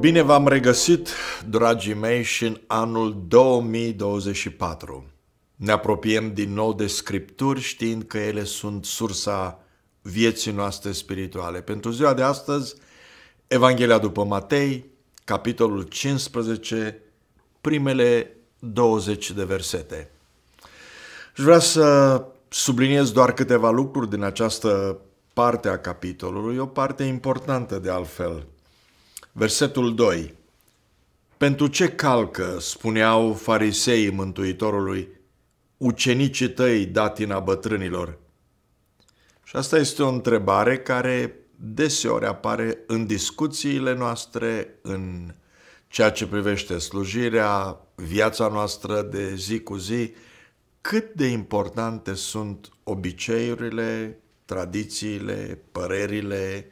Bine v-am regăsit, dragii mei, și în anul 2024. Ne apropiem din nou de Scripturi, știind că ele sunt sursa vieții noastre spirituale. Pentru ziua de astăzi, Evanghelia după Matei, capitolul 15, primele 20 de versete. Și vreau să subliniez doar câteva lucruri din această parte a capitolului, o parte importantă de altfel – Versetul 2 Pentru ce calcă, spuneau fariseii Mântuitorului, ucenicii tăi datina bătrânilor? Și asta este o întrebare care deseori apare în discuțiile noastre, în ceea ce privește slujirea, viața noastră de zi cu zi, cât de importante sunt obiceiurile, tradițiile, părerile,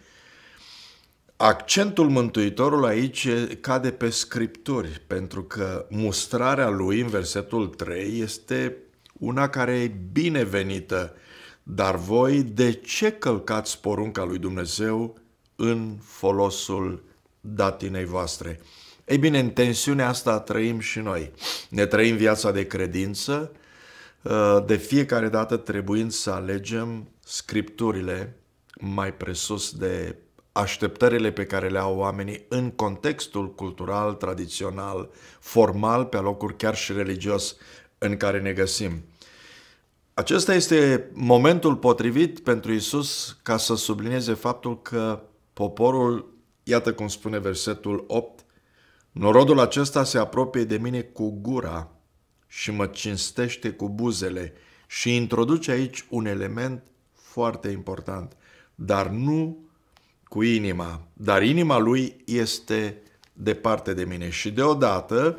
Accentul Mântuitorului aici cade pe scripturi, pentru că mustrarea lui în versetul 3 este una care e binevenită. Dar voi de ce călcați porunca lui Dumnezeu în folosul datinei voastre? Ei bine, în tensiunea asta trăim și noi. Ne trăim viața de credință, uh, de fiecare dată trebuind să alegem scripturile mai presus de așteptările pe care le au oamenii în contextul cultural, tradițional, formal, pe locuri chiar și religios în care ne găsim. Acesta este momentul potrivit pentru Isus ca să sublinieze faptul că poporul, iată cum spune versetul 8, norodul acesta se apropie de mine cu gura și mă cinstește cu buzele și introduce aici un element foarte important, dar nu cu inima, dar inima lui este departe de mine și deodată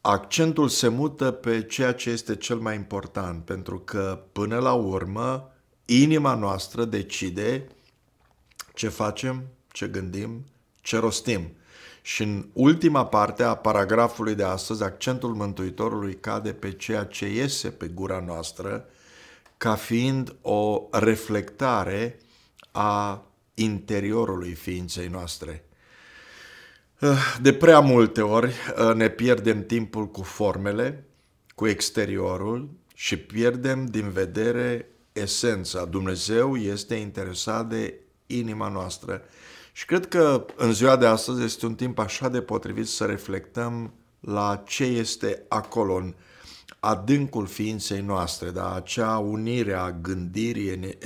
accentul se mută pe ceea ce este cel mai important, pentru că până la urmă inima noastră decide ce facem, ce gândim, ce rostim. Și în ultima parte a paragrafului de astăzi, accentul Mântuitorului cade pe ceea ce iese pe gura noastră ca fiind o reflectare a interiorului ființei noastre. Eh, de prea multe ori eh, ne pierdem timpul cu formele, cu exteriorul și pierdem din vedere esența. Dumnezeu este interesat de inima noastră. Și cred că în ziua de astăzi este un timp așa de potrivit să reflectăm la ce este acolo în adâncul ființei noastre, dar acea unire a gândirii,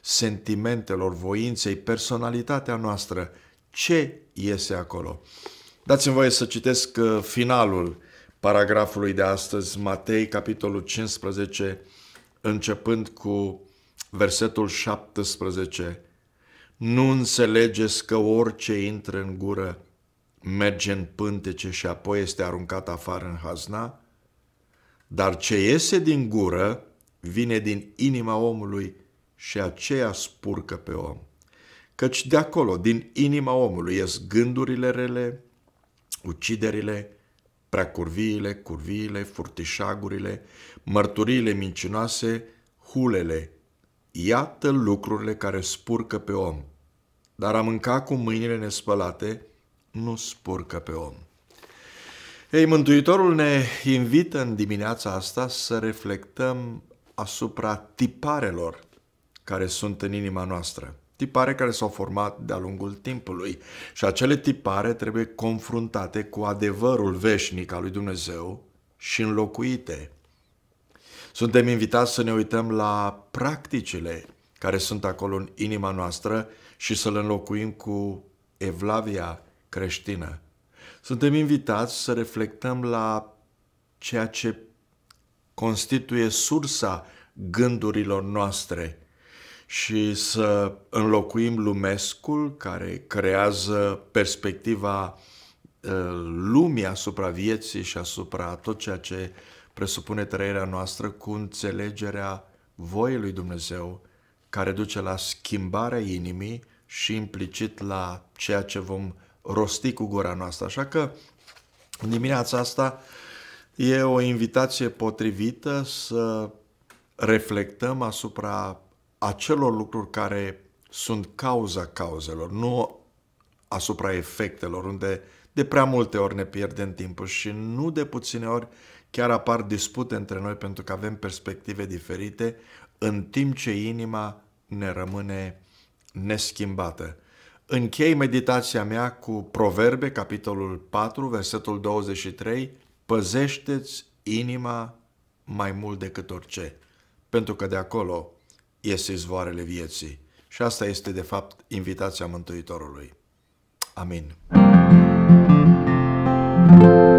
sentimentelor, voinței, personalitatea noastră, ce iese acolo? Dați-mi voie să citesc uh, finalul paragrafului de astăzi, Matei, capitolul 15, începând cu versetul 17. Nu înțelegeți că orice intră în gură merge în pântece și apoi este aruncat afară în hazna? Dar ce iese din gură vine din inima omului și aceea spurcă pe om. Căci de acolo, din inima omului, ies gândurile rele, uciderile, preacurviile, curviile, furtișagurile, mărturiile mincinoase, hulele. Iată lucrurile care spurcă pe om. Dar a mânca cu mâinile nespălate nu spurcă pe om. Ei, Mântuitorul ne invită în dimineața asta să reflectăm asupra tiparelor care sunt în inima noastră. Tipare care s-au format de-a lungul timpului și acele tipare trebuie confruntate cu adevărul veșnic al lui Dumnezeu și înlocuite. Suntem invitați să ne uităm la practicile care sunt acolo în inima noastră și să le înlocuim cu evlavia creștină suntem invitați să reflectăm la ceea ce constituie sursa gândurilor noastre și să înlocuim lumescul care creează perspectiva uh, lumii asupra vieții și asupra tot ceea ce presupune trăirea noastră cu înțelegerea voii lui Dumnezeu care duce la schimbarea inimii și implicit la ceea ce vom rosti cu gura noastră. Așa că în dimineața asta e o invitație potrivită să reflectăm asupra acelor lucruri care sunt cauza cauzelor, nu asupra efectelor, unde de prea multe ori ne pierdem timpul și nu de puține ori chiar apar dispute între noi pentru că avem perspective diferite, în timp ce inima ne rămâne neschimbată. Închei meditația mea cu Proverbe, capitolul 4, versetul 23, păzește-ți inima mai mult decât orice, pentru că de acolo iese izvoarele vieții. Și asta este, de fapt, invitația Mântuitorului. Amin. Thank you.